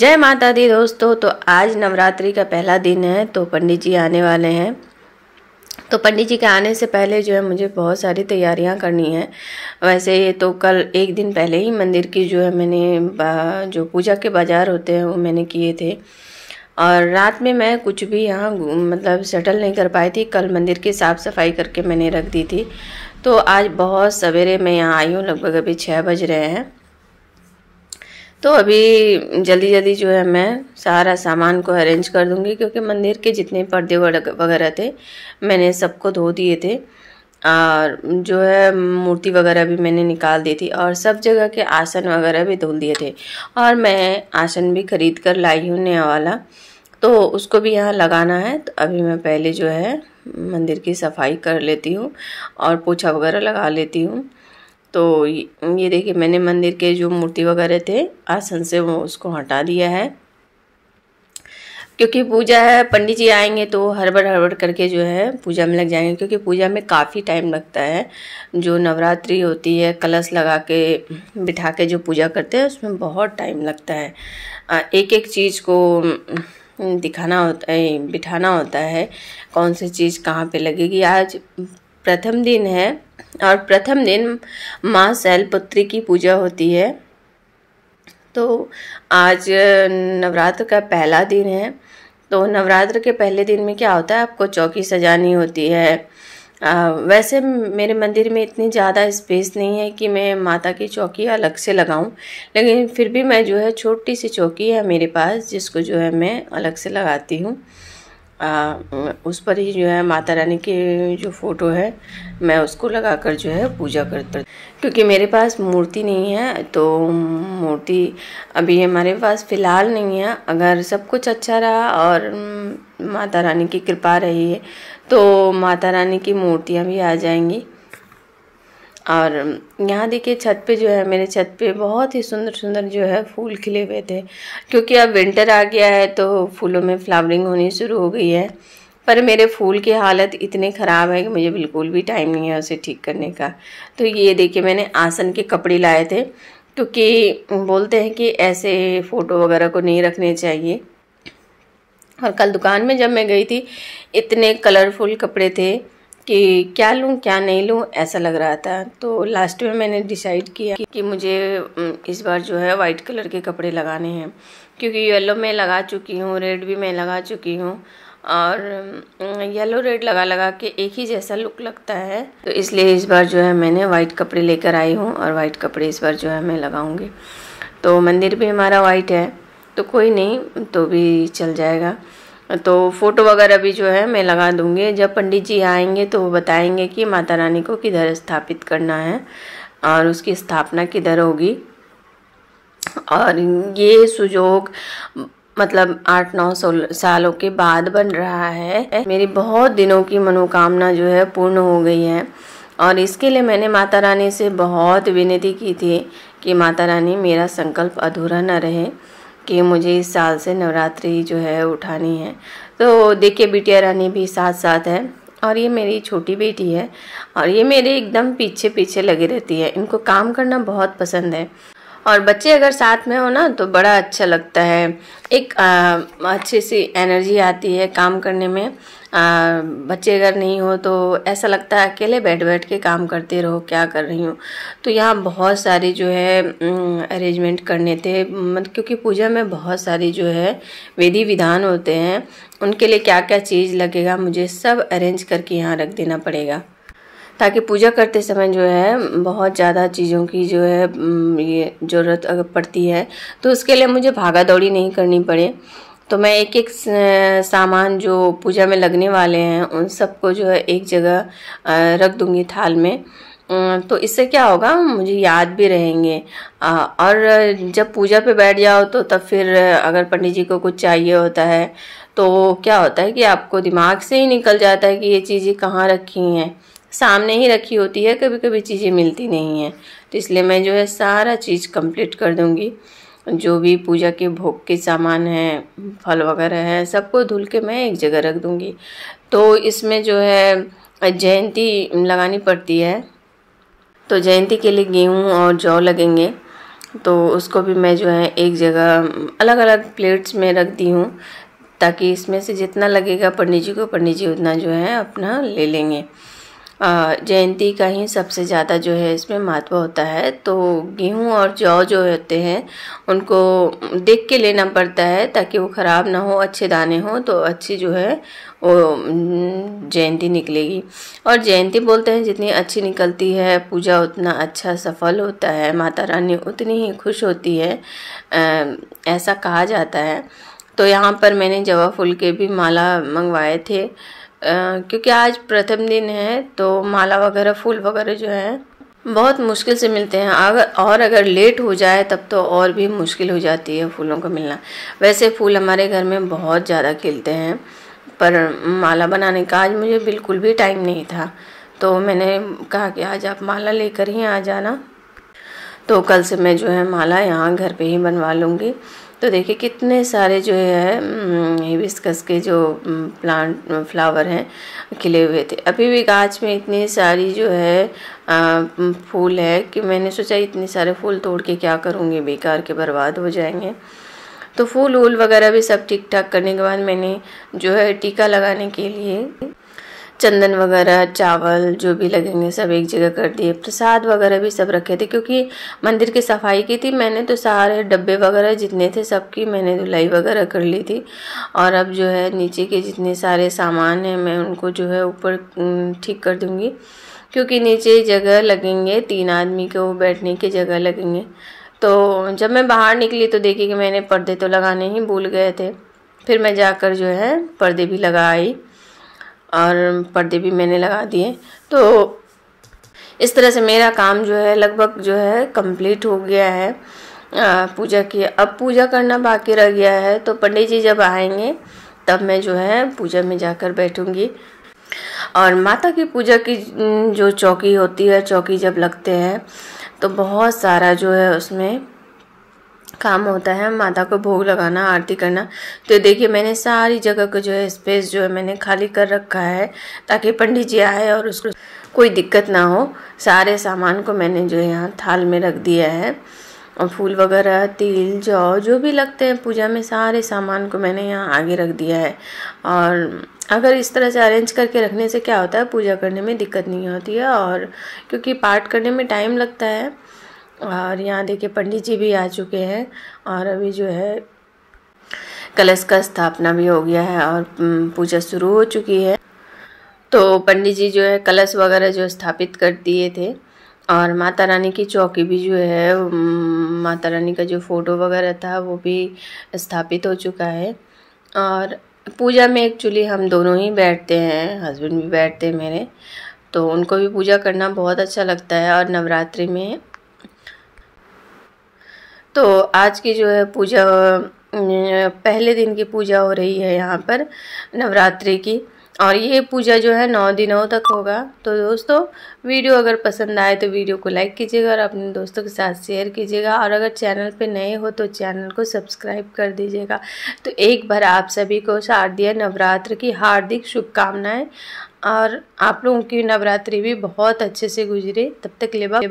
जय माता दी दोस्तों तो आज नवरात्रि का पहला दिन है तो पंडित जी आने वाले हैं तो पंडित जी के आने से पहले जो है मुझे बहुत सारी तैयारियां करनी है वैसे ये तो कल एक दिन पहले ही मंदिर की जो है मैंने जो पूजा के बाजार होते हैं वो मैंने किए थे और रात में मैं कुछ भी यहाँ मतलब सेटल नहीं कर पाई थी कल मंदिर की साफ़ सफाई करके मैंने रख दी थी तो आज बहुत सवेरे मैं यहाँ आई हूँ लगभग अभी छः बज रहे हैं तो अभी जल्दी जल्दी जो है मैं सारा सामान को अरेंज कर दूंगी क्योंकि मंदिर के जितने पर्दे वगैरह थे मैंने सबको धो दिए थे और जो है मूर्ति वगैरह भी मैंने निकाल दी थी और सब जगह के आसन वगैरह भी धो दिए थे और मैं आसन भी खरीद कर लाई हूँ नया वाला तो उसको भी यहाँ लगाना है तो अभी मैं पहले जो है मंदिर की सफाई कर लेती हूँ और पोछा वगैरह लगा लेती हूँ तो ये देखिए मैंने मंदिर के जो मूर्ति वगैरह थे आसन से वो उसको हटा दिया है क्योंकि पूजा है पंडित जी आएंगे तो हड़बड़ हड़बड़ करके जो है पूजा में लग जाएंगे क्योंकि पूजा में काफ़ी टाइम लगता है जो नवरात्रि होती है कलश लगा के बिठा के जो पूजा करते हैं उसमें बहुत टाइम लगता है एक एक चीज़ को दिखाना होता है बिठाना होता है कौन सी चीज़ कहाँ पे लगेगी आज प्रथम दिन है और प्रथम दिन माँ शैलपुत्री की पूजा होती है तो आज नवरात्र का पहला दिन है तो नवरात्र के पहले दिन में क्या होता है आपको चौकी सजानी होती है आ, वैसे मेरे मंदिर में इतनी ज़्यादा स्पेस नहीं है कि मैं माता की चौकी अलग से लगाऊं लेकिन फिर भी मैं जो है छोटी सी चौकी है मेरे पास जिसको जो है मैं अलग से लगाती हूँ आ, उस पर ही जो है माता रानी के जो फ़ोटो है मैं उसको लगा कर जो है पूजा करता क्योंकि मेरे पास मूर्ति नहीं है तो मूर्ति अभी हमारे पास फ़िलहाल नहीं है अगर सब कुछ अच्छा रहा और माता रानी की कृपा रही है तो माता रानी की मूर्तियाँ भी आ जाएंगी और यहाँ देखिए छत पे जो है मेरे छत पे बहुत ही सुंदर सुंदर जो है फूल खिले हुए थे क्योंकि अब विंटर आ गया है तो फूलों में फ्लावरिंग होनी शुरू हो गई है पर मेरे फूल की हालत इतने ख़राब है कि मुझे बिल्कुल भी टाइम नहीं है उसे ठीक करने का तो ये देखिए मैंने आसन के कपड़े लाए थे क्योंकि बोलते हैं कि ऐसे फ़ोटो वगैरह को नहीं रखने चाहिए और कल दुकान में जब मैं गई थी इतने कलरफुल कपड़े थे कि क्या लूँ क्या नहीं लूँ ऐसा लग रहा था तो लास्ट में मैंने डिसाइड किया कि, मुझे इस बार जो है वाइट कलर के कपड़े लगाने हैं क्योंकि येलो मैं लगा चुकी हूँ रेड भी मैं लगा चुकी हूँ और येलो रेड लगा लगा के एक ही जैसा लुक लगता है तो इसलिए इस बार जो है मैंने वाइट कपड़े लेकर आई हूँ और वाइट कपड़े इस बार जो है मैं लगाऊँगी तो मंदिर भी हमारा वाइट है तो कोई नहीं तो भी चल जाएगा तो फ़ोटो वगैरह भी जो है मैं लगा दूंगी जब पंडित जी आएंगे तो वो बताएंगे कि माता रानी को किधर स्थापित करना है और उसकी स्थापना किधर होगी और ये सुजोग मतलब आठ नौ सालों के बाद बन रहा है मेरी बहुत दिनों की मनोकामना जो है पूर्ण हो गई है और इसके लिए मैंने माता रानी से बहुत विनती की थी कि माता रानी मेरा संकल्प अधूरा न रहे कि मुझे इस साल से नवरात्रि जो है उठानी है तो देखिए बिटिया रानी भी साथ साथ है और ये मेरी छोटी बेटी है और ये मेरे एकदम पीछे पीछे लगी रहती है इनको काम करना बहुत पसंद है और बच्चे अगर साथ में हो ना तो बड़ा अच्छा लगता है एक अच्छे अच्छी सी एनर्जी आती है काम करने में आ, बच्चे अगर नहीं हो तो ऐसा लगता है अकेले बैठ बैठ के काम करते रहो क्या कर रही हूँ तो यहाँ बहुत सारी जो है अरेंजमेंट करने थे मतलब क्योंकि पूजा में बहुत सारी जो है विधि विधान होते हैं उनके लिए क्या क्या चीज़ लगेगा मुझे सब अरेंज करके यहाँ रख देना पड़ेगा ताकि पूजा करते समय जो है बहुत ज़्यादा चीज़ों की जो है ये ज़रूरत अगर पड़ती है तो उसके लिए मुझे भागा दौड़ी नहीं करनी पड़े तो मैं एक एक सामान जो पूजा में लगने वाले हैं उन सबको जो है एक जगह रख दूँगी थाल में तो इससे क्या होगा मुझे याद भी रहेंगे और जब पूजा पे बैठ जाओ तो तब फिर अगर पंडित जी को कुछ चाहिए होता है तो क्या होता है कि आपको दिमाग से ही निकल जाता है कि ये चीज़ें कहाँ रखी हैं सामने ही रखी होती है कभी कभी चीज़ें मिलती नहीं हैं तो इसलिए मैं जो है सारा चीज़ कंप्लीट कर दूँगी जो भी पूजा के भोग के सामान हैं फल वगैरह हैं सबको धुल के मैं एक जगह रख दूँगी तो इसमें जो है जयंती लगानी पड़ती है तो जयंती के लिए गेहूँ और जौ लगेंगे तो उसको भी मैं जो है एक जगह अलग अलग प्लेट्स में रख दी हूँ ताकि इसमें से जितना लगेगा पंडित जी को पंडित जी उतना जो है अपना ले लेंगे जयंती का ही सबसे ज़्यादा जो है इसमें महत्व होता है तो गेहूं और जौ जो होते हैं उनको देख के लेना पड़ता है ताकि वो ख़राब ना हो अच्छे दाने हों तो अच्छी जो है वो जयंती निकलेगी और जयंती बोलते हैं जितनी अच्छी निकलती है पूजा उतना अच्छा सफल होता है माता रानी उतनी ही खुश होती है ऐसा कहा जाता है तो यहाँ पर मैंने जवा फूल के भी माला मंगवाए थे क्योंकि आज प्रथम दिन है तो माला वगैरह फूल वगैरह जो है बहुत मुश्किल से मिलते हैं अगर और अगर लेट हो जाए तब तो और भी मुश्किल हो जाती है फूलों का मिलना वैसे फूल हमारे घर में बहुत ज़्यादा खिलते हैं पर माला बनाने का आज मुझे बिल्कुल भी टाइम नहीं था तो मैंने कहा कि आज आप माला लेकर ही आ जाना तो कल से मैं जो है माला यहाँ घर पे ही बनवा लूँगी तो देखिए कितने सारे जो है हिबिस्कस के जो प्लांट फ्लावर हैं खिले हुए थे अभी भी गाछ में इतनी सारी जो है आ, फूल है कि मैंने सोचा इतने सारे फूल तोड़ के क्या करूँगी बेकार के बर्बाद हो जाएंगे तो फूल वूल वगैरह भी सब ठीक ठाक करने के बाद मैंने जो है टीका लगाने के लिए चंदन वगैरह चावल जो भी लगेंगे सब एक जगह कर दिए प्रसाद वगैरह भी सब रखे थे क्योंकि मंदिर की सफाई की थी मैंने तो सारे डब्बे वगैरह जितने थे सबकी मैंने धुलाई वगैरह कर ली थी और अब जो है नीचे के जितने सारे सामान हैं मैं उनको जो है ऊपर ठीक कर दूँगी क्योंकि नीचे जगह लगेंगे तीन आदमी को बैठने की जगह लगेंगे तो जब मैं बाहर निकली तो देखी कि मैंने पर्दे तो लगाने ही भूल गए थे फिर मैं जाकर जो है पर्दे भी लगा आई और पर्दे भी मैंने लगा दिए तो इस तरह से मेरा काम जो है लगभग जो है कंप्लीट हो गया है पूजा की अब पूजा करना बाकी रह गया है तो पंडित जी जब आएंगे तब मैं जो है पूजा में जाकर बैठूंगी और माता की पूजा की जो चौकी होती है चौकी जब लगते हैं तो बहुत सारा जो है उसमें काम होता है माता को भोग लगाना आरती करना तो देखिए मैंने सारी जगह को जो है स्पेस जो है मैंने खाली कर रखा है ताकि पंडित जी आए और उसको कोई दिक्कत ना हो सारे सामान को मैंने जो है यहाँ थाल में रख दिया है और फूल वगैरह तिल जौ जो भी लगते हैं पूजा में सारे सामान को मैंने यहाँ आगे रख दिया है और अगर इस तरह से अरेंज करके रखने से क्या होता है पूजा करने में दिक्कत नहीं होती है और क्योंकि पाठ करने में टाइम लगता है और यहाँ देखिए पंडित जी भी आ चुके हैं और अभी जो है कलश का स्थापना भी हो गया है और पूजा शुरू हो चुकी है तो पंडित जी जो है कलश वगैरह जो स्थापित कर दिए थे और माता रानी की चौकी भी जो है माता रानी का जो फ़ोटो वगैरह था वो भी स्थापित हो चुका है और पूजा में एक्चुअली हम दोनों ही बैठते हैं हस्बैंड भी बैठते हैं मेरे तो उनको भी पूजा करना बहुत अच्छा लगता है और नवरात्रि में तो आज की जो है पूजा पहले दिन की पूजा हो रही है यहाँ पर नवरात्रि की और ये पूजा जो है नौ दिनों तक होगा तो दोस्तों वीडियो अगर पसंद आए तो वीडियो को लाइक कीजिएगा और अपने दोस्तों के साथ शेयर कीजिएगा और अगर चैनल पे नए हो तो चैनल को सब्सक्राइब कर दीजिएगा तो एक बार आप सभी को शारदीय नवरात्र की हार्दिक शुभकामनाएं और आप लोगों की नवरात्रि भी बहुत अच्छे से गुजरे तब तक लेबा